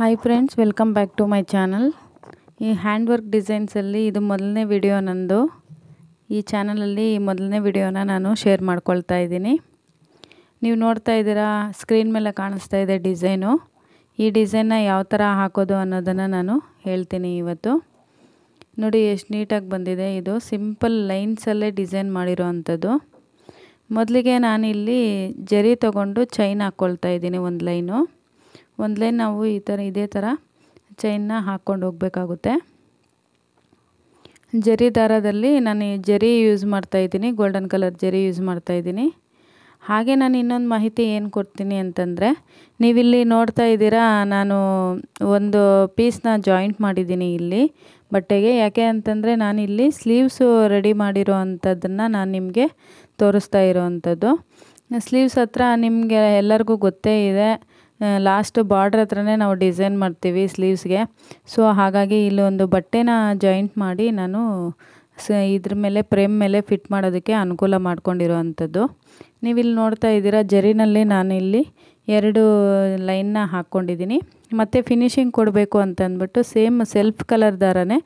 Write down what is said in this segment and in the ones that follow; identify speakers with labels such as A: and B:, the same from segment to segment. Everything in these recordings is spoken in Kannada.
A: hi friends welcome back to my channel ಈ ಹ್ಯಾಂಡ್ ವರ್ಕ್ ಡಿಸೈನ್ಸಲ್ಲಿ ಇದು ಮೊದಲನೇ ವಿಡಿಯೋ ನಂದು ಈ ಚಾನಲಲ್ಲಿ ಈ ಮೊದಲನೇ ವಿಡಿಯೋನ ನಾನು ಶೇರ್ ಮಾಡ್ಕೊಳ್ತಾ ಇದ್ದೀನಿ ನೀವು ನೋಡ್ತಾ ಇದ್ದೀರಾ ಸ್ಕ್ರೀನ್ ಮೇಲೆ ಕಾಣಿಸ್ತಾ ಇದೆ ಡಿಸೈನು ಈ ಡಿಸೈನ್ನ ಯಾವ ಥರ ಹಾಕೋದು ಅನ್ನೋದನ್ನು ನಾನು ಹೇಳ್ತೀನಿ ಇವತ್ತು ನೋಡಿ ಎಷ್ಟು ನೀಟಾಗಿ ಬಂದಿದೆ ಇದು ಸಿಂಪಲ್ ಲೈನ್ಸಲ್ಲೇ ಡಿಸೈನ್ ಮಾಡಿರೋ ಅಂಥದ್ದು ಮೊದಲಿಗೆ ನಾನಿಲ್ಲಿ ಜರಿ ತೊಗೊಂಡು ಚೈನ್ ಹಾಕ್ಕೊಳ್ತಾ ಇದ್ದೀನಿ ಒಂದು ಲೈನು ಒಂದು ಲೈನ್ ನಾವು ಈ ಥರ ಇದೇ ಥರ ಚೈನ್ನ ಹಾಕ್ಕೊಂಡು ಹೋಗಬೇಕಾಗುತ್ತೆ ಜರಿ ದಾರದಲ್ಲಿ ನಾನು ಈ ಜರಿ ಯೂಸ್ ಮಾಡ್ತಾಯಿದ್ದೀನಿ ಗೋಲ್ಡನ್ ಕಲರ್ ಜರಿ ಯೂಸ್ ಮಾಡ್ತಾಯಿದ್ದೀನಿ ಹಾಗೆ ನಾನು ಇನ್ನೊಂದು ಮಾಹಿತಿ ಏನು ಕೊಡ್ತೀನಿ ಅಂತಂದರೆ ನೀವಿಲ್ಲಿ ನೋಡ್ತಾ ಇದ್ದೀರಾ ನಾನು ಒಂದು ಪೀಸ್ನ ಜಾಯಿಂಟ್ ಮಾಡಿದ್ದೀನಿ ಇಲ್ಲಿ ಬಟ್ಟೆಗೆ ಯಾಕೆ ಅಂತಂದರೆ ನಾನಿಲ್ಲಿ ಸ್ಲೀವ್ಸು ರೆಡಿ ಮಾಡಿರೋ ಅಂಥದ್ದನ್ನು ನಾನು ನಿಮಗೆ ತೋರಿಸ್ತಾ ಇರೋವಂಥದ್ದು ಸ್ಲೀವ್ಸ್ ಹತ್ರ ನಿಮಗೆ ಎಲ್ಲರಿಗೂ ಗೊತ್ತೇ ಇದೆ ಲಾಸ್ಟ್ ಬಾರ್ಡ್ರ್ ಹತ್ರನೇ ನಾವು ಡಿಸೈನ್ ಮಾಡ್ತೀವಿ ಸ್ಲೀವ್ಸ್ಗೆ ಸೊ ಹಾಗಾಗಿ ಇಲ್ಲೊಂದು ಬಟ್ಟೆನ ಜಾಯಿಂಟ್ ಮಾಡಿ ನಾನು ಸ ಇದ್ರ ಮೇಲೆ ಪ್ರೇಮ್ ಮೇಲೆ ಫಿಟ್ ಮಾಡೋದಕ್ಕೆ ಅನುಕೂಲ ಮಾಡ್ಕೊಂಡಿರೋ ಅಂಥದ್ದು ನೀವಿಲ್ಲಿ ನೋಡ್ತಾ ಇದ್ದೀರಾ ಜರಿನಲ್ಲಿ ನಾನಿಲ್ಲಿ ಎರಡು ಲೈನ್ನ ಹಾಕ್ಕೊಂಡಿದ್ದೀನಿ ಮತ್ತು ಫಿನಿಷಿಂಗ್ ಕೊಡಬೇಕು ಅಂತ ಅಂದ್ಬಿಟ್ಟು ಸೇಮ್ ಸೆಲ್ಫ್ ಕಲರ್ ದಾರನೇ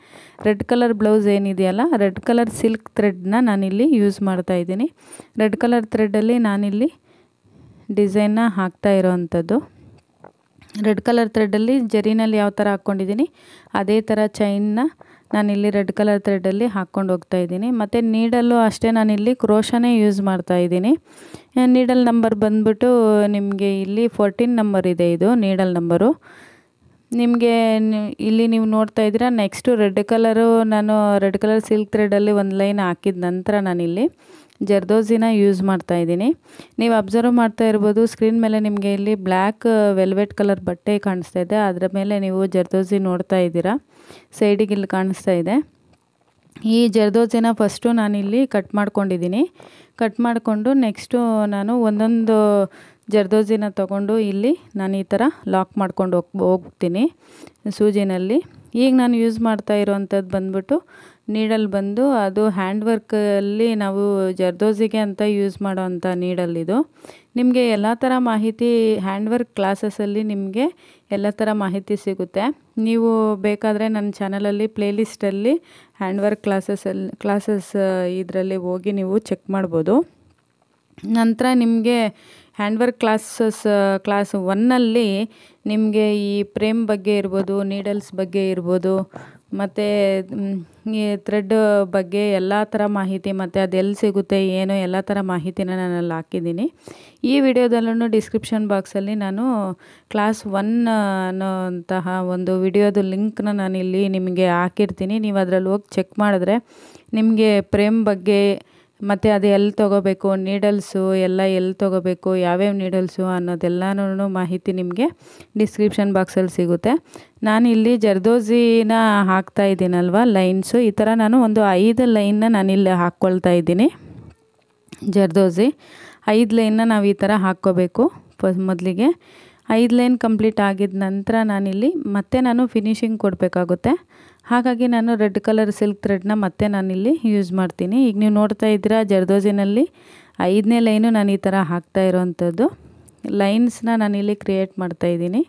A: ರೆಡ್ ಕಲರ್ ಬ್ಲೌಸ್ ಏನಿದೆಯಲ್ಲ ರೆಡ್ ಕಲರ್ ಸಿಲ್ಕ್ ಥ್ರೆಡ್ನ ನಾನಿಲ್ಲಿ ಯೂಸ್ ಮಾಡ್ತಾ ಇದ್ದೀನಿ ರೆಡ್ ಕಲರ್ ಥ್ರೆಡಲ್ಲಿ ನಾನಿಲ್ಲಿ ಡಿಸೈನ್ನ ಹಾಕ್ತಾ ಇರೋವಂಥದ್ದು ರೆಡ್ ಕಲರ್ ಥ್ರೆಡ್ಡಲ್ಲಿ ಜರಿನಲ್ಲಿ ಯಾವ ಥರ ಹಾಕ್ಕೊಂಡಿದ್ದೀನಿ ಅದೇ ಥರ ಚೈನ್ನ ನಾನಿಲ್ಲಿ ರೆಡ್ ಕಲರ್ ಥ್ರೆಡ್ಡಲ್ಲಿ ಹಾಕ್ಕೊಂಡು ಹೋಗ್ತಾ ಇದ್ದೀನಿ ಮತ್ತು ನೀಡಲ್ಲು ಅಷ್ಟೇ ನಾನಿಲ್ಲಿ ಕ್ರೋಶನೇ ಯೂಸ್ ಮಾಡ್ತಾ ಇದ್ದೀನಿ ನೀಡಲ್ ನಂಬರ್ ಬಂದ್ಬಿಟ್ಟು ನಿಮಗೆ ಇಲ್ಲಿ ಫೋರ್ಟೀನ್ ನಂಬರ್ ಇದೆ ಇದು ನೀಡಲ್ ನಂಬರು ನಿಮಗೆ ಇಲ್ಲಿ ನೀವು ನೋಡ್ತಾ ಇದ್ದೀರಾ ನೆಕ್ಸ್ಟು ರೆಡ್ ಕಲರು ನಾನು ರೆಡ್ ಕಲರ್ ಸಿಲ್ಕ್ ಥ್ರೆಡಲ್ಲಿ ಒಂದು ಲೈನ್ ಹಾಕಿದ ನಂತರ ನಾನಿಲ್ಲಿ ಜರ್ದೋಸಿನ ಯೂಸ್ ಮಾಡ್ತಾ ಇದ್ದೀನಿ ನೀವು ಅಬ್ಸರ್ವ್ ಮಾಡ್ತಾ ಇರ್ಬೋದು ಸ್ಕ್ರೀನ್ ಮೇಲೆ ನಿಮಗೆ ಇಲ್ಲಿ ಬ್ಲ್ಯಾಕ್ ವೆಲ್ವೆಟ್ ಕಲರ್ ಬಟ್ಟೆ ಕಾಣಿಸ್ತಾ ಇದೆ ಅದರ ಮೇಲೆ ನೀವು ಜರ್ದೋಸಿ ನೋಡ್ತಾ ಇದ್ದೀರಾ ಸೈಡಿಗೆ ಇಲ್ಲಿ ಕಾಣಿಸ್ತಾ ಇದೆ ಈ ಜರ್ದೋಸಿನ ಫಸ್ಟು ನಾನಿಲ್ಲಿ ಕಟ್ ಮಾಡ್ಕೊಂಡಿದ್ದೀನಿ ಕಟ್ ಮಾಡಿಕೊಂಡು ನೆಕ್ಸ್ಟು ನಾನು ಒಂದೊಂದು ಜರ್ದೋಸಿನ ತಗೊಂಡು ಇಲ್ಲಿ ನಾನು ಈ ಥರ ಲಾಕ್ ಮಾಡ್ಕೊಂಡು ಹೋಗ್ ಹೋಗ್ತೀನಿ ಸೂಜಿನಲ್ಲಿ ಈಗ ನಾನು ಯೂಸ್ ಮಾಡ್ತಾ ಇರೋವಂಥದ್ದು ಬಂದ್ಬಿಟ್ಟು ನೀಡಲ್ ಬಂದು ಅದು ಹ್ಯಾಂಡ್ ವರ್ಕಲ್ಲಿ ನಾವು ಜರ್ದೋಸಿಗೆ ಅಂತ ಯೂಸ್ ಮಾಡೋ ಅಂಥ ನೀಡಲ್ ಇದು ನಿಮಗೆ ಎಲ್ಲ ಥರ ಮಾಹಿತಿ ಹ್ಯಾಂಡ್ ವರ್ಕ್ ಕ್ಲಾಸಸಲ್ಲಿ ನಿಮಗೆ ಎಲ್ಲ ಥರ ಮಾಹಿತಿ ಸಿಗುತ್ತೆ ನೀವು ಬೇಕಾದರೆ ನನ್ನ ಚಾನಲಲ್ಲಿ ಪ್ಲೇಲಿಸ್ಟಲ್ಲಿ ಹ್ಯಾಂಡ್ ವರ್ಕ್ ಕ್ಲಾಸಸಲ್ಲಿ ಕ್ಲಾಸಸ್ ಇದರಲ್ಲಿ ಹೋಗಿ ನೀವು ಚೆಕ್ ಮಾಡ್ಬೋದು ನಂತರ ನಿಮಗೆ ಹ್ಯಾಂಡ್ ವರ್ಕ್ ಕ್ಲಾಸಸ್ ಕ್ಲಾಸ್ ಒನ್ನಲ್ಲಿ ನಿಮಗೆ ಈ ಪ್ರೇಮ್ ಬಗ್ಗೆ ಇರ್ಬೋದು ನೀಡಲ್ಸ್ ಬಗ್ಗೆ ಇರ್ಬೋದು ಮತ್ತು ಈ ಥ್ರೆಡ್ ಬಗ್ಗೆ ಎಲ್ಲ ಥರ ಮಾಹಿತಿ ಮತ್ತು ಅದೆಲ್ಲಿ ಸಿಗುತ್ತೆ ಏನು ಎಲ್ಲ ಥರ ಮಾಹಿತಿನ ನಾನು ಹಾಕಿದ್ದೀನಿ ಈ ವಿಡಿಯೋದಲ್ಲೂ ಡಿಸ್ಕ್ರಿಪ್ಷನ್ ಬಾಕ್ಸಲ್ಲಿ ನಾನು ಕ್ಲಾಸ್ ಒನ್ ಅನ್ನೋಂತಹ ಒಂದು ವಿಡಿಯೋದ ಲಿಂಕ್ನ ನಾನಿಲ್ಲಿ ನಿಮಗೆ ಹಾಕಿರ್ತೀನಿ ನೀವು ಅದರಲ್ಲಿ ಹೋಗಿ ಚೆಕ್ ಮಾಡಿದ್ರೆ ನಿಮಗೆ ಪ್ರೇಮ್ ಬಗ್ಗೆ ಮತ್ತು ಅದು ಎಲ್ಲಿ ತೊಗೋಬೇಕು ನೀಡಲ್ಸು ಎಲ್ಲ ಎಲ್ಲಿ ತೊಗೋಬೇಕು ಯಾವ್ಯಾವ ನೀಡಲ್ಸು ಅನ್ನೋದೆಲ್ಲನೂ ಮಾಹಿತಿ ನಿಮಗೆ ಡಿಸ್ಕ್ರಿಪ್ಷನ್ ಬಾಕ್ಸಲ್ಲಿ ಸಿಗುತ್ತೆ ನಾನಿಲ್ಲಿ ಜರ್ದೋಸಿನ ಹಾಕ್ತಾ ಇದ್ದೀನಲ್ವ ಲೈನ್ಸು ಈ ಥರ ನಾನು ಒಂದು ಐದು ಲೈನ್ನ ನಾನಿಲ್ಲಿ ಹಾಕ್ಕೊಳ್ತಾ ಇದ್ದೀನಿ ಜರ್ದೋಸಿ ಐದು ಲೈನ್ನ ನಾವು ಈ ಥರ ಹಾಕ್ಕೋಬೇಕು ಮೊದಲಿಗೆ ಐದು ಲೈನ್ ಕಂಪ್ಲೀಟ್ ಆಗಿದ ನಂತರ ನಾನಿಲ್ಲಿ ಮತ್ತೆ ನಾನು ಫಿನಿಶಿಂಗ್ ಕೊಡಬೇಕಾಗುತ್ತೆ ಹಾಗಾಗಿ ನಾನು ರೆಡ್ ಕಲರ್ ಸಿಲ್ಕ್ ಥ್ರೆಡ್ನ ಮತ್ತೆ ನಾನಿಲ್ಲಿ ಯೂಸ್ ಮಾಡ್ತೀನಿ ಈಗ ನೀವು ನೋಡ್ತಾ ಇದ್ದೀರಾ ಜರ್ದೋಜಿನಲ್ಲಿ ಐದನೇ ಲೈನು ನಾನು ಈ ಥರ ಹಾಕ್ತಾ ಇರೋವಂಥದ್ದು ಲೈನ್ಸ್ನ ನಾನಿಲ್ಲಿ ಕ್ರಿಯೇಟ್ ಮಾಡ್ತಾ ಇದ್ದೀನಿ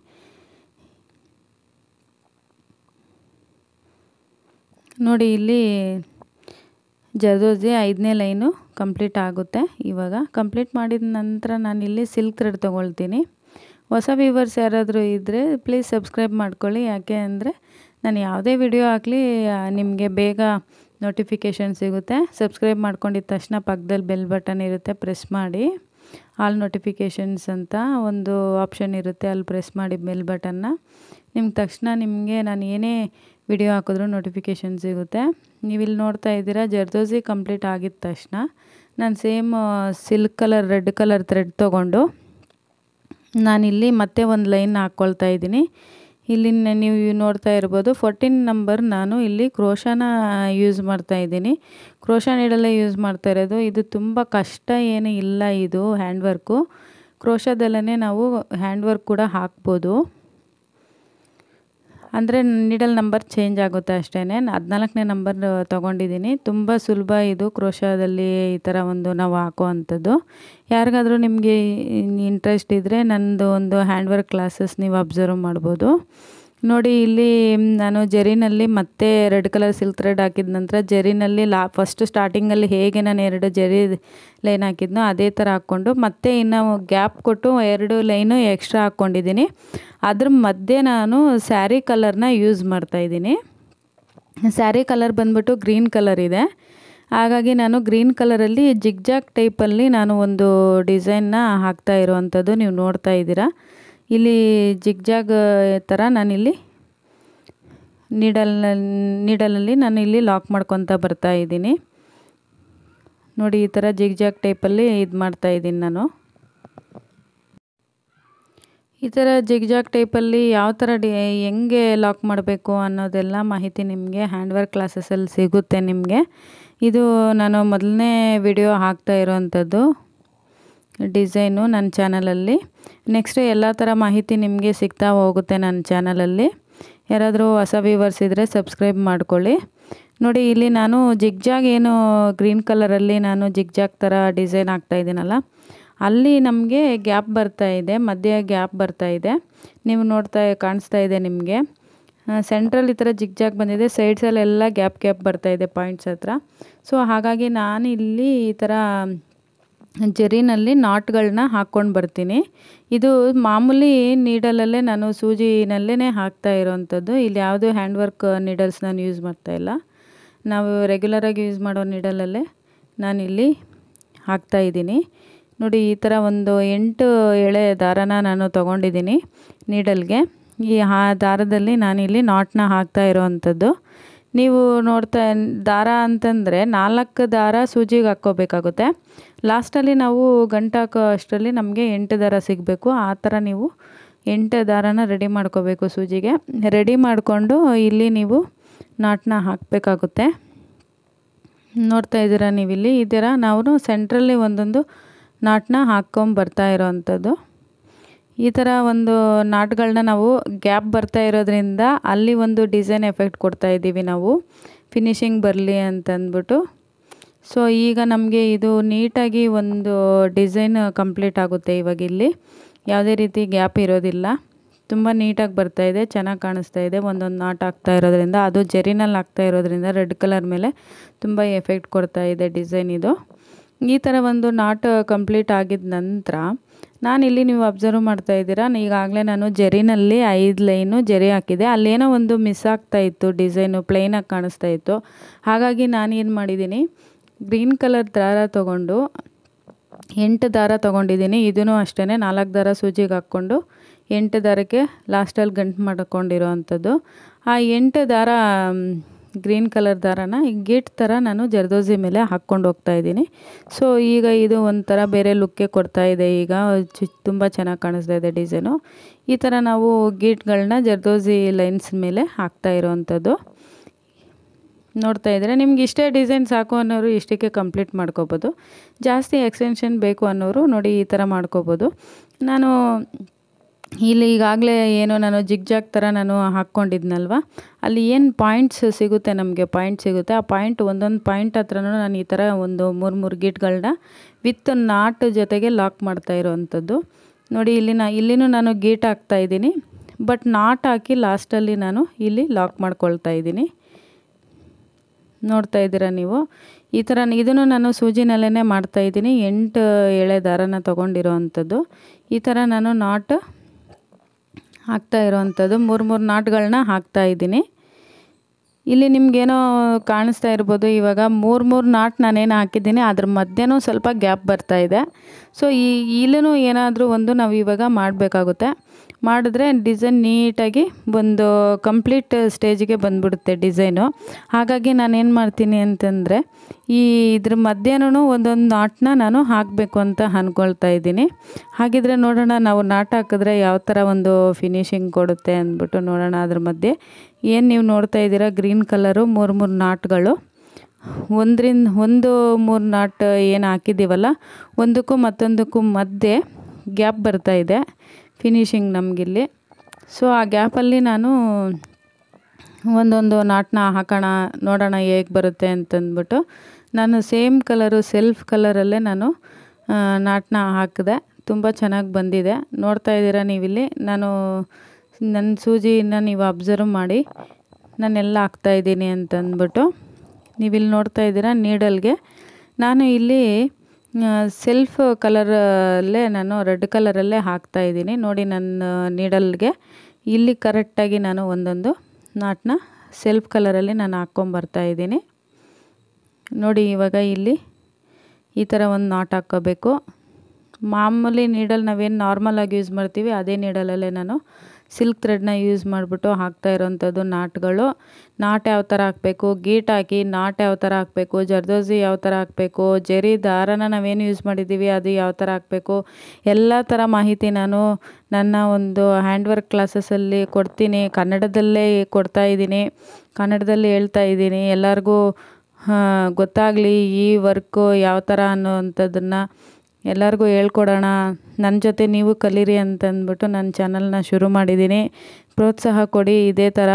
A: ನೋಡಿ ಇಲ್ಲಿ ಜರ್ದೋಜಿ ಐದನೇ ಲೈನು ಕಂಪ್ಲೀಟ್ ಆಗುತ್ತೆ ಇವಾಗ ಕಂಪ್ಲೀಟ್ ಮಾಡಿದ ನಂತರ ನಾನಿಲ್ಲಿ ಸಿಲ್ಕ್ ಥ್ರೆಡ್ ತೊಗೊಳ್ತೀನಿ ಹೊಸ ವ್ಯೂವರ್ಸ್ ಯಾರಾದರೂ ಇದ್ದರೆ ಪ್ಲೀಸ್ ಸಬ್ಸ್ಕ್ರೈಬ್ ಮಾಡ್ಕೊಳ್ಳಿ ಯಾಕೆ ಅಂದರೆ ನಾನು ಯಾವುದೇ ವಿಡಿಯೋ ಹಾಕಲಿ ನಿಮಗೆ ಬೇಗ ನೋಟಿಫಿಕೇಷನ್ ಸಿಗುತ್ತೆ ಸಬ್ಸ್ಕ್ರೈಬ್ ಮಾಡ್ಕೊಂಡಿದ್ದ ತಕ್ಷಣ ಪಕ್ಕದಲ್ಲಿ ಬೆಲ್ ಬಟನ್ ಇರುತ್ತೆ ಪ್ರೆಸ್ ಮಾಡಿ ಆಲ್ ನೋಟಿಫಿಕೇಷನ್ಸ್ ಅಂತ ಒಂದು ಆಪ್ಷನ್ ಇರುತ್ತೆ ಅಲ್ಲಿ ಪ್ರೆಸ್ ಮಾಡಿ ಬೆಲ್ ಬಟನ್ನ ನಿಮ್ಗೆ ತಕ್ಷಣ ನಿಮಗೆ ನಾನು ಏನೇ ವಿಡಿಯೋ ಹಾಕಿದ್ರೂ ನೋಟಿಫಿಕೇಷನ್ ಸಿಗುತ್ತೆ ನೀವು ಇಲ್ಲಿ ನೋಡ್ತಾ ಇದ್ದೀರಾ ಜರ್ದೋಸಿ ಕಂಪ್ಲೀಟ್ ಆಗಿದ ತಕ್ಷಣ ನಾನು same silk colour red colour thread ತೊಗೊಂಡು ನಾನಿಲ್ಲಿ ಮತ್ತೆ ಒಂದು ಲೈನ್ ಹಾಕ್ಕೊಳ್ತಾ ಇದ್ದೀನಿ ಇಲ್ಲಿ ನೀವು ನೋಡ್ತಾ ಇರ್ಬೋದು ಫೋರ್ಟೀನ್ ನಂಬರ್ ನಾನು ಇಲ್ಲಿ ಕ್ರೋಶನ ಯೂಸ್ ಮಾಡ್ತಾ ಇದ್ದೀನಿ ಕ್ರೋಶ ನೀಡಲ್ಲೇ ಯೂಸ್ ಮಾಡ್ತಾ ಇರೋದು ಇದು ತುಂಬ ಕಷ್ಟ ಏನು ಇಲ್ಲ ಇದು ಹ್ಯಾಂಡ್ ವರ್ಕು ಕ್ರೋಶದಲ್ಲೇ ನಾವು ಹ್ಯಾಂಡ್ ವರ್ಕ್ ಕೂಡ ಹಾಕ್ಬೋದು ಅಂದರೆ ನಿಡಲ್ ನಂಬರ್ ಚೇಂಜ್ ಆಗುತ್ತೆ ಅಷ್ಟೇ ಹದಿನಾಲ್ಕನೇ ನಂಬರ್ ತೊಗೊಂಡಿದ್ದೀನಿ ತುಂಬ ಸುಲಭ ಇದು ಕ್ರೋಶದಲ್ಲಿ ಈ ಥರ ಒಂದು ನಾವು ಹಾಕುವಂಥದ್ದು ಯಾರಿಗಾದರೂ ನಿಮಗೆ ಇಂಟ್ರೆಸ್ಟ್ ಇದ್ದರೆ ನನ್ನದು ಒಂದು ಹ್ಯಾಂಡ್ ವರ್ಕ್ ಕ್ಲಾಸಸ್ ನೀವು ಅಬ್ಸರ್ವ್ ಮಾಡ್ಬೋದು ನೋಡಿ ಇಲ್ಲಿ ನಾನು ಜರಿನಲ್ಲಿ ಮತ್ತೆ ರೆಡ್ ಕಲರ್ ಸಿಲ್ಕ್ ಥ್ರೆಡ್ ಹಾಕಿದ ನಂತರ ಜರಿನಲ್ಲಿ ಲಾ ಫಸ್ಟ್ ಸ್ಟಾರ್ಟಿಂಗಲ್ಲಿ ಹೇಗೆ ನಾನು ಎರಡು ಜರಿ ಲೈನ್ ಹಾಕಿದ್ನೋ ಅದೇ ಥರ ಹಾಕ್ಕೊಂಡು ಮತ್ತೆ ಇನ್ನು ಗ್ಯಾಪ್ ಕೊಟ್ಟು ಎರಡು ಲೈನು ಎಕ್ಸ್ಟ್ರಾ ಹಾಕ್ಕೊಂಡಿದ್ದೀನಿ ಅದ್ರ ಮಧ್ಯೆ ನಾನು ಸ್ಯಾರಿ ಕಲರ್ನ ಯೂಸ್ ಮಾಡ್ತಾಯಿದ್ದೀನಿ ಸ್ಯಾರಿ ಕಲರ್ ಬಂದ್ಬಿಟ್ಟು ಗ್ರೀನ್ ಕಲರ್ ಇದೆ ಹಾಗಾಗಿ ನಾನು ಗ್ರೀನ್ ಕಲರಲ್ಲಿ ಜಿಗ್ಜಾಕ್ ಟೈಪಲ್ಲಿ ನಾನು ಒಂದು ಡಿಸೈನ್ನ ಹಾಕ್ತಾ ಇರುವಂಥದ್ದು ನೀವು ನೋಡ್ತಾ ಇದ್ದೀರಾ ಇಲ್ಲಿ ಜಿಗ್ಜಾಗ್ ಥರ ನಾನಿಲ್ಲಿ ನೀಡಲ್ನ ನೀಡಲಲ್ಲಿ ನಾನು ಇಲ್ಲಿ ಲಾಕ್ ಮಾಡ್ಕೊತ ಬರ್ತಾ ಇದ್ದೀನಿ ನೋಡಿ ಈ ಥರ ಜಿಗ್ಜಾಗ್ ಟೈಪಲ್ಲಿ ಇದು ಮಾಡ್ತಾ ಇದ್ದೀನಿ ನಾನು ಈ ಥರ ಜಿಗ್ಜಾಗ್ ಟೈಪಲ್ಲಿ ಯಾವ ಥರ ಡಿ ಹೆಂಗೆ ಲಾಕ್ ಮಾಡಬೇಕು ಅನ್ನೋದೆಲ್ಲ ಮಾಹಿತಿ ನಿಮಗೆ ಹ್ಯಾಂಡ್ವರ್ಕ್ ವರ್ಕ್ ಕ್ಲಾಸಸಲ್ಲಿ ಸಿಗುತ್ತೆ ನಿಮಗೆ ಇದು ನಾನು ಮೊದಲನೇ ವಿಡಿಯೋ ಹಾಕ್ತಾ ಇರೋವಂಥದ್ದು ಡಿಸೈನು ನನ್ನ ಚಾನಲಲ್ಲಿ ನೆಕ್ಸ್ಟ್ ಎಲ್ಲ ಥರ ಮಾಹಿತಿ ನಿಮಗೆ ಸಿಗ್ತಾ ಹೋಗುತ್ತೆ ನನ್ನ ಚಾನಲಲ್ಲಿ ಯಾರಾದರೂ ಹೊಸ ವ್ಯೂವರ್ಸ್ ಇದ್ದರೆ ಸಬ್ಸ್ಕ್ರೈಬ್ ಮಾಡ್ಕೊಳ್ಳಿ ನೋಡಿ ಇಲ್ಲಿ ನಾನು ಜಿಗ್ಜಾಗ್ ಏನು ಗ್ರೀನ್ ಕಲರಲ್ಲಿ ನಾನು ಜಿಗ್ಜಾಗ್ ಥರ ಡಿಸೈನ್ ಆಗ್ತಾಯಿದ್ದೀನಲ್ಲ ಅಲ್ಲಿ ನಮಗೆ ಗ್ಯಾಪ್ ಬರ್ತಾ ಇದೆ ಮಧ್ಯ ಗ್ಯಾಪ್ ಬರ್ತಾ ಇದೆ ನೀವು ನೋಡ್ತಾ ಕಾಣಿಸ್ತಾ ಇದೆ ನಿಮಗೆ ಸೆಂಟ್ರಲ್ಲಿ ಈ ಥರ ಜಿಗ್ಜಾಗ್ ಬಂದಿದೆ ಸೈಡ್ಸಲ್ಲೆಲ್ಲ ಗ್ಯಾಪ್ ಗ್ಯಾಪ್ ಬರ್ತಾ ಇದೆ ಪಾಯಿಂಟ್ಸ್ ಹತ್ರ ಸೊ ಹಾಗಾಗಿ ನಾನು ಇಲ್ಲಿ ಈ ಥರ ಜರಿನಲ್ಲಿ ನಾಟ್ಗಳನ್ನ ಹಾಕ್ಕೊಂಡು ಬರ್ತೀನಿ ಇದು ಮಾಮೂಲಿ ನೀಡಲಲ್ಲೇ ನಾನು ಸೂಜಿನಲ್ಲೇ ಹಾಕ್ತಾ ಇರೋವಂಥದ್ದು ಇಲ್ಲಿ ಯಾವುದು ಹ್ಯಾಂಡ್ ವರ್ಕ್ ನೀಡಲ್ಸ್ ನಾನು ಯೂಸ್ ಮಾಡ್ತಾಯಿಲ್ಲ ನಾವು ರೆಗ್ಯುಲರಾಗಿ ಯೂಸ್ ಮಾಡೋ ನೀಡಲಲ್ಲೇ ನಾನಿಲ್ಲಿ ಇದ್ದೀನಿ ನೋಡಿ ಈ ಥರ ಒಂದು ಎಂಟು ಎಳೆ ದಾರನ ನಾನು ತೊಗೊಂಡಿದ್ದೀನಿ ನೀಡಲ್ಗೆ ಈ ಆ ದಾರದಲ್ಲಿ ನಾನಿಲ್ಲಿ ನಾಟ್ನ ಹಾಕ್ತಾ ಇರೋವಂಥದ್ದು ನೀವು ನೋಡ್ತಾ ದಾರ ಅಂತಂದರೆ ನಾಲ್ಕು ದಾರ ಸೂಜಿಗೆ ಹಾಕ್ಕೋಬೇಕಾಗುತ್ತೆ ಲಾಸ್ಟಲ್ಲಿ ನಾವು ಗಂಟು ಹಾಕೋ ಅಷ್ಟರಲ್ಲಿ ನಮಗೆ ಎಂಟು ದಾರ ಸಿಗಬೇಕು ಆ ಥರ ನೀವು ಎಂಟು ದಾರನ ರೆಡಿ ಮಾಡ್ಕೋಬೇಕು ಸೂಜಿಗೆ ರೆಡಿ ಮಾಡಿಕೊಂಡು ಇಲ್ಲಿ ನೀವು ನಾಟನ್ನ ಹಾಕಬೇಕಾಗುತ್ತೆ ನೋಡ್ತಾ ಇದ್ದೀರಾ ನೀವಿಲ್ಲಿ ಈ ಥರ ನಾವು ಸೆಂಟ್ರಲ್ಲಿ ಒಂದೊಂದು ನಾಟನ್ನ ಹಾಕ್ಕೊಂಬರ್ತಾ ಬರ್ತಾ ಇರೋವಂಥದ್ದು ಈ ಥರ ಒಂದು ನಾಟ್ಗಳನ್ನ ನಾವು ಗ್ಯಾಪ್ ಬರ್ತಾ ಇರೋದ್ರಿಂದ ಅಲ್ಲಿ ಒಂದು ಡಿಸೈನ್ ಎಫೆಕ್ಟ್ ಕೊಡ್ತಾ ಇದ್ದೀವಿ ನಾವು ಫಿನಿಷಿಂಗ್ ಬರಲಿ ಅಂತಂದ್ಬಿಟ್ಟು ಸೊ ಈಗ ನಮಗೆ ಇದು ನೀಟಾಗಿ ಒಂದು ಡಿಸೈನ್ ಕಂಪ್ಲೀಟ್ ಆಗುತ್ತೆ ಇವಾಗ ಇಲ್ಲಿ ಯಾವುದೇ ರೀತಿ ಗ್ಯಾಪ್ ಇರೋದಿಲ್ಲ ತುಂಬ ನೀಟಾಗಿ ಬರ್ತಾ ಇದೆ ಚೆನ್ನಾಗಿ ಕಾಣಿಸ್ತಾ ಇದೆ ಒಂದೊಂದು ನಾಟ್ ಆಗ್ತಾ ಇರೋದ್ರಿಂದ ಅದು ಜರಿನಲ್ಲಿ ಆಗ್ತಾ ಇರೋದ್ರಿಂದ ರೆಡ್ ಕಲರ್ ಮೇಲೆ ತುಂಬ ಎಫೆಕ್ಟ್ ಕೊಡ್ತಾ ಇದೆ ಡಿಸೈನ್ ಇದು ಈ ಥರ ಒಂದು ನಾಟ್ ಕಂಪ್ಲೀಟ್ ಆಗಿದ ನಂತರ ನಾನಿಲ್ಲಿ ನೀವು ಅಬ್ಸರ್ವ್ ಮಾಡ್ತಾ ಇದ್ದೀರಾ ಈಗಾಗಲೇ ನಾನು ಜರಿನಲ್ಲಿ ಐದು ಲೈನು ಜರಿ ಹಾಕಿದೆ ಅಲ್ಲೇನೋ ಒಂದು ಮಿಸ್ ಆಗ್ತಾ ಇತ್ತು ಡಿಸೈನು ಪ್ಲೇನಾಗಿ ಕಾಣಿಸ್ತಾ ಇತ್ತು ಹಾಗಾಗಿ ನಾನೇನು ಮಾಡಿದ್ದೀನಿ ಗ್ರೀನ್ ಕಲರ್ ದಾರ ತೊಗೊಂಡು ಎಂಟು ದಾರ ತೊಗೊಂಡಿದ್ದೀನಿ ಇದೂ ಅಷ್ಟೇ ನಾಲ್ಕು ದಾರ ಸೂಜಿಗೆ ಹಾಕ್ಕೊಂಡು ಎಂಟು ದಾರಕ್ಕೆ ಲಾಸ್ಟಲ್ಲಿ ಗಂಟು ಮಾಡ್ಕೊಂಡಿರೋ ಅಂಥದ್ದು ಆ ಎಂಟು ದಾರ ಗ್ರೀನ್ ಕಲರ್ ದಾರನ ಈ ಗೇಟ್ ಥರ ನಾನು ಜರ್ದೋಸಿ ಮೇಲೆ ಹಾಕ್ಕೊಂಡು ಹೋಗ್ತಾ ಇದ್ದೀನಿ ಸೊ ಈಗ ಇದು ಒಂಥರ ಬೇರೆ ಲುಕ್ಕೇ ಕೊಡ್ತಾ ಇದೆ ಈಗ ತುಂಬ ಚೆನ್ನಾಗಿ ಕಾಣಿಸ್ತಾ ಇದೆ ಡಿಸೈನು ಈ ಥರ ನಾವು ಗೇಟ್ಗಳನ್ನ ಜರ್ದೋಸಿ ಲೈನ್ಸ್ ಮೇಲೆ ಹಾಕ್ತಾ ಇರೋವಂಥದ್ದು ನೋಡ್ತಾ ಇದ್ದರೆ ನಿಮ್ಗೆ ಇಷ್ಟೇ ಡಿಸೈನ್ ಸಾಕು ಅನ್ನೋರು ಇಷ್ಟಕ್ಕೆ ಕಂಪ್ಲೀಟ್ ಮಾಡ್ಕೋಬೋದು ಜಾಸ್ತಿ ಎಕ್ಸ್ಟೆನ್ಷನ್ ಬೇಕು ಅನ್ನೋರು ನೋಡಿ ಈ ಥರ ಮಾಡ್ಕೋಬೋದು ನಾನು ಇಲ್ಲಿ ಈಗಾಗಲೇ ಏನು ನಾನು ಜಿಗ್ ಜಾಗ್ ಥರ ನಾನು ಹಾಕ್ಕೊಂಡಿದ್ನಲ್ವ ಅಲ್ಲಿ ಏನು ಪಾಯಿಂಟ್ಸ್ ಸಿಗುತ್ತೆ ನಮಗೆ ಪಾಯಿಂಟ್ ಸಿಗುತ್ತೆ ಆ ಪಾಯಿಂಟ್ ಒಂದೊಂದು ಪಾಯಿಂಟ್ ಹತ್ರನೂ ನಾನು ಈ ಥರ ಒಂದು ಮೂರು ಮೂರು ಗೀಟ್ಗಳನ್ನ ವಿತ್ ನಾಟ್ ಜೊತೆಗೆ ಲಾಕ್ ಮಾಡ್ತಾ ಇರೋವಂಥದ್ದು ನೋಡಿ ಇಲ್ಲಿ ನಾ ಇಲ್ಲಿನೂ ನಾನು ಗೀಟ್ ಹಾಕ್ತಾ ಇದ್ದೀನಿ ಬಟ್ ನಾಟ್ ಹಾಕಿ ಲಾಸ್ಟಲ್ಲಿ ನಾನು ಇಲ್ಲಿ ಲಾಕ್ ಮಾಡ್ಕೊಳ್ತಾ ಇದ್ದೀನಿ ನೋಡ್ತಾ ಇದ್ದೀರಾ ನೀವು ಈ ಥರ ಇದನ್ನು ನಾನು ಸೂಜಿನಲ್ಲೇ ಮಾಡ್ತಾಯಿದ್ದೀನಿ ಎಂಟು ಎಳೆ ದಾರನ ತೊಗೊಂಡಿರೋ ಅಂಥದ್ದು ಈ ಥರ ನಾನು ನಾಟ್ ಹಾಕ್ತಾ ಇರೋವಂಥದ್ದು ಮೂರು ಮೂರು ನಾಟ್ಗಳನ್ನ ಹಾಕ್ತಾ ಇದ್ದೀನಿ ಇಲ್ಲಿ ನಿಮಗೇನೋ ಕಾಣಿಸ್ತಾ ಇರ್ಬೋದು ಇವಾಗ ಮೂರು ಮೂರು ನಾಟ್ ನಾನೇನು ಹಾಕಿದ್ದೀನಿ ಅದ್ರ ಮಧ್ಯೆನೂ ಸ್ವಲ್ಪ ಗ್ಯಾಪ್ ಬರ್ತಾ ಇದೆ ಸೊ ಈ ಇಲ್ಲೂ ಏನಾದರೂ ಒಂದು ನಾವು ಇವಾಗ ಮಾಡಬೇಕಾಗುತ್ತೆ ಮಾಡಿದ್ರೆ ಡಿಸೈನ್ ನೀಟಾಗಿ ಒಂದು ಕಂಪ್ಲೀಟ್ ಸ್ಟೇಜಿಗೆ ಬಂದುಬಿಡುತ್ತೆ ಡಿಸೈನು ಹಾಗಾಗಿ ನಾನೇನು ಮಾಡ್ತೀನಿ ಅಂತಂದರೆ ಈ ಇದ್ರ ಮಧ್ಯಾಹ್ನ ಒಂದೊಂದು ನಾಟನ್ನ ನಾನು ಹಾಕಬೇಕು ಅಂತ ಅಂದ್ಕೊಳ್ತಾ ಇದ್ದೀನಿ ಹಾಗಿದ್ರೆ ನೋಡೋಣ ನಾವು ನಾಟ್ ಹಾಕಿದ್ರೆ ಯಾವ ಥರ ಒಂದು ಫಿನಿಶಿಂಗ್ ಕೊಡುತ್ತೆ ಅಂದ್ಬಿಟ್ಟು ನೋಡೋಣ ಅದ್ರ ಮಧ್ಯೆ ಏನು ನೀವು ನೋಡ್ತಾ ಇದ್ದೀರಾ ಗ್ರೀನ್ ಕಲರು ಮೂರು ಮೂರು ನಾಟ್ಗಳು ಒಂದರಿಂದ ಒಂದು ಮೂರು ನಾಟ್ ಏನು ಹಾಕಿದ್ದೀವಲ್ಲ ಒಂದಕ್ಕೂ ಮತ್ತೊಂದಕ್ಕೂ ಮಧ್ಯೆ ಗ್ಯಾಪ್ ಬರ್ತಾ ಇದೆ ಫಿನಿಷಿಂಗ್ ನಮಗಿಲ್ಲಿ ಸೊ ಆ ಗ್ಯಾಪಲ್ಲಿ ನಾನು ಒಂದೊಂದು ನಾಟನ್ನ ಹಾಕೋಣ ನೋಡೋಣ ಹೇಗೆ ಬರುತ್ತೆ ಅಂತಂದ್ಬಿಟ್ಟು ನಾನು ಸೇಮ್ ಕಲರು ಸೆಲ್ಫ್ ಕಲರಲ್ಲೇ ನಾನು ನಾಟನ್ನ ಹಾಕಿದೆ ತುಂಬ ಚೆನ್ನಾಗಿ ಬಂದಿದೆ ನೋಡ್ತಾ ಇದ್ದೀರಾ ನೀವಿಲ್ಲಿ ನಾನು ನನ್ನ ಸೂಜಿನ ನೀವು ಅಬ್ಸರ್ವ್ ಮಾಡಿ ನಾನೆಲ್ಲ ಹಾಕ್ತಾಯಿದ್ದೀನಿ ಅಂತಂದ್ಬಿಟ್ಟು ನೀವಿಲ್ಲಿ ನೋಡ್ತಾ ಇದ್ದೀರಾ ನೀಡಲ್ಗೆ ನಾನು ಇಲ್ಲಿ ಸೆಲ್ಫ್ ಕಲರಲ್ಲೇ ನಾನು ರೆಡ್ ಕಲರಲ್ಲೇ ಹಾಕ್ತಾ ಇದ್ದೀನಿ ನೋಡಿ ನನ್ನ ನೀಡಲ್ಗೆ ಇಲ್ಲಿ ಕರೆಕ್ಟಾಗಿ ನಾನು ಒಂದೊಂದು ನಾಟನ್ನ ಸೆಲ್ಫ್ ಕಲರಲ್ಲಿ ನಾನು ಹಾಕ್ಕೊಂಬರ್ತಾ ಇದ್ದೀನಿ ನೋಡಿ ಇವಾಗ ಇಲ್ಲಿ ಈ ಥರ ಒಂದು ನಾಟ್ ಹಾಕ್ಕೋಬೇಕು ಮಾಮೂಲಿ ನೀಡಲ್ ನಾವೇನು ನಾರ್ಮಲಾಗಿ ಯೂಸ್ ಮಾಡ್ತೀವಿ ಅದೇ ನೀಡಲಲ್ಲೇ ನಾನು ಸಿಲ್ಕ್ ಥ್ರೆಡ್ನ ಯೂಸ್ ಮಾಡಿಬಿಟ್ಟು ಹಾಕ್ತಾ ಇರೋವಂಥದ್ದು ನಾಟ್ಗಳು ನಾಟ್ ಯಾವ ಥರ ಹಾಕಬೇಕು ಗೀಟ್ ಹಾಕಿ ನಾಟ್ ಯಾವ ಥರ ಹಾಕಬೇಕು ಜರ್ದೋಸಿ ಯಾವ ಥರ ಹಾಕಬೇಕು ಜೆರಿ ದಾರನ ನಾವೇನು ಯೂಸ್ ಮಾಡಿದ್ದೀವಿ ಅದು ಯಾವ ಥರ ಹಾಕಬೇಕು ಎಲ್ಲ ಥರ ಮಾಹಿತಿ ನಾನು ನನ್ನ ಒಂದು ಹ್ಯಾಂಡ್ ವರ್ಕ್ ಕ್ಲಾಸಸಲ್ಲಿ ಕೊಡ್ತೀನಿ ಕನ್ನಡದಲ್ಲೇ ಕೊಡ್ತಾ ಇದ್ದೀನಿ ಕನ್ನಡದಲ್ಲಿ ಹೇಳ್ತಾ ಇದ್ದೀನಿ ಎಲ್ಲರಿಗೂ ಗೊತ್ತಾಗಲಿ ಈ ವರ್ಕು ಯಾವ ಥರ ಅನ್ನೋವಂಥದ್ದನ್ನು ಎಲ್ಲರಿಗೂ ಹೇಳ್ಕೊಡೋಣ ನನ್ನ ಜೊತೆ ನೀವು ಕಲೀರಿ ಅಂತಂದ್ಬಿಟ್ಟು ನನ್ನ ಚಾನಲ್ನ ಶುರು ಮಾಡಿದ್ದೀನಿ ಪ್ರೋತ್ಸಾಹ ಕೊಡಿ ಇದೇ ಥರ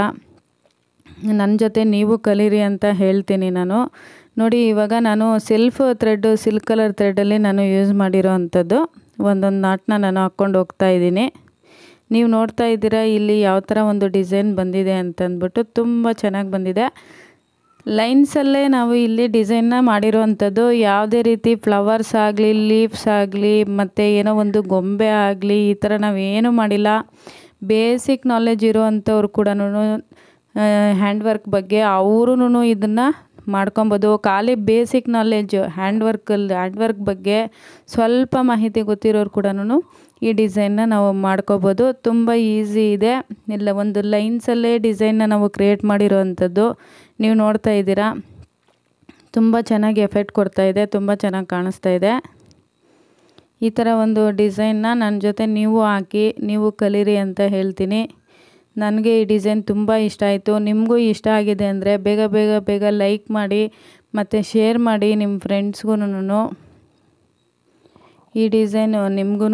A: ನನ್ನ ಜೊತೆ ನೀವು ಕಲೀರಿ ಅಂತ ಹೇಳ್ತೀನಿ ನಾನು ನೋಡಿ ಇವಾಗ ನಾನು ಸೆಲ್ಫ್ ಥ್ರೆಡ್ಡು ಸಿಲ್ಕ್ ಕಲರ್ ಥ್ರೆಡ್ಡಲ್ಲಿ ನಾನು ಯೂಸ್ ಮಾಡಿರೋ ಅಂಥದ್ದು ಒಂದೊಂದು ನಾಟನ್ನ ನಾನು ಹಾಕ್ಕೊಂಡು ಹೋಗ್ತಾ ಇದ್ದೀನಿ ನೀವು ನೋಡ್ತಾ ಇದ್ದೀರಾ ಇಲ್ಲಿ ಯಾವ ಥರ ಒಂದು ಡಿಸೈನ್ ಬಂದಿದೆ ಅಂತಂದ್ಬಿಟ್ಟು ತುಂಬ ಚೆನ್ನಾಗಿ ಬಂದಿದೆ ಲೈನ್ಸಲ್ಲೇ ನಾವು ಇಲ್ಲಿ ಡಿಸೈನ್ನ ಮಾಡಿರುವಂಥದ್ದು ಯಾವುದೇ ರೀತಿ ಫ್ಲವರ್ಸ್ ಆಗಲಿ ಲೀವ್ಸ್ ಆಗಲಿ ಮತ್ತು ಏನೋ ಒಂದು ಗೊಂಬೆ ಆಗಲಿ ಈ ಥರ ನಾವೇನು ಮಾಡಿಲ್ಲ ಬೇಸಿಕ್ ನಾಲೆಜ್ ಇರುವಂಥವ್ರು ಕೂಡ ಹ್ಯಾಂಡ್ ವರ್ಕ್ ಬಗ್ಗೆ ಅವ್ರೂ ಇದನ್ನು ಮಾಡ್ಕೊಬೋದು ಖಾಲಿ ಬೇಸಿಕ್ ನಾಲೆಜ್ ಹ್ಯಾಂಡ್ ವರ್ಕಲ್ಲಿ ಹ್ಯಾಂಡ್ ಬಗ್ಗೆ ಸ್ವಲ್ಪ ಮಾಹಿತಿ ಗೊತ್ತಿರೋರು ಕೂಡ ಈ ಡಿಸೈನ್ನ ನಾವು ಮಾಡ್ಕೋಬೋದು ತುಂಬ ಈಸಿ ಇದೆ ಇಲ್ಲ ಒಂದು ಲೈನ್ಸಲ್ಲೇ ಡಿಸೈನ್ನ ನಾವು ಕ್ರಿಯೇಟ್ ಮಾಡಿರೋ ಅಂಥದ್ದು ನೀವು ನೋಡ್ತಾ ಇದ್ದೀರಾ ತುಂಬ ಚೆನ್ನಾಗಿ ಎಫೆಕ್ಟ್ ಕೊಡ್ತಾ ಇದೆ ತುಂಬ ಚೆನ್ನಾಗಿ ಕಾಣಿಸ್ತಾ ಇದೆ ಈ ಥರ ಒಂದು ಡಿಸೈನ್ನ ನನ್ನ ಜೊತೆ ನೀವು ಹಾಕಿ ನೀವು ಕಲೀರಿ ಅಂತ ಹೇಳ್ತೀನಿ ನನಗೆ ಈ ಡಿಸೈನ್ ತುಂಬ ಇಷ್ಟ ಆಯಿತು ನಿಮಗೂ ಇಷ್ಟ ಆಗಿದೆ ಅಂದರೆ ಬೇಗ ಬೇಗ ಬೇಗ ಲೈಕ್ ಮಾಡಿ ಮತ್ತು ಶೇರ್ ಮಾಡಿ ನಿಮ್ಮ ಫ್ರೆಂಡ್ಸ್ಗೂ ಈ ಡಿಸೈನು ನಿಮ್ಗೂ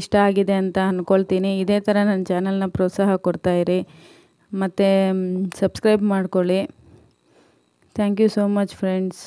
A: ಇಷ್ಟ ಆಗಿದೆ ಅಂತ ಅಂದ್ಕೊಳ್ತೀನಿ ಇದೇ ಥರ ನನ್ನ ಚಾನಲ್ನ ಪ್ರೋತ್ಸಾಹ ಕೊಡ್ತಾಯಿರಿ ಮತ್ತು ಸಬ್ಸ್ಕ್ರೈಬ್ ಮಾಡಿಕೊಳ್ಳಿ thank you so much friends